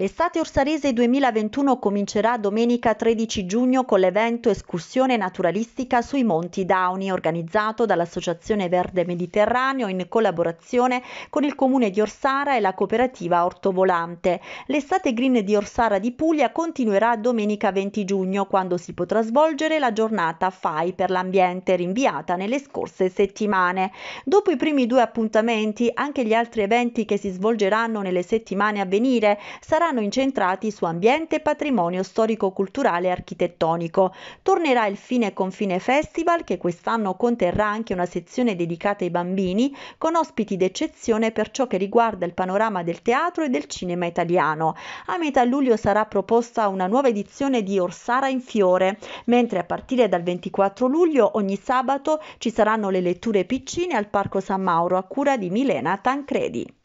L'estate orsarese 2021 comincerà domenica 13 giugno con l'evento Escursione naturalistica sui Monti Dauni organizzato dall'Associazione Verde Mediterraneo in collaborazione con il comune di Orsara e la cooperativa Ortovolante. L'estate green di Orsara di Puglia continuerà domenica 20 giugno quando si potrà svolgere la giornata FAI per l'ambiente rinviata nelle scorse settimane. Dopo i primi due appuntamenti anche gli altri eventi che si svolgeranno nelle settimane a venire saranno saranno incentrati su ambiente, patrimonio storico-culturale e architettonico. Tornerà il Fine Confine Festival che quest'anno conterrà anche una sezione dedicata ai bambini con ospiti d'eccezione per ciò che riguarda il panorama del teatro e del cinema italiano. A metà luglio sarà proposta una nuova edizione di Orsara in fiore, mentre a partire dal 24 luglio ogni sabato ci saranno le letture piccine al Parco San Mauro a cura di Milena Tancredi.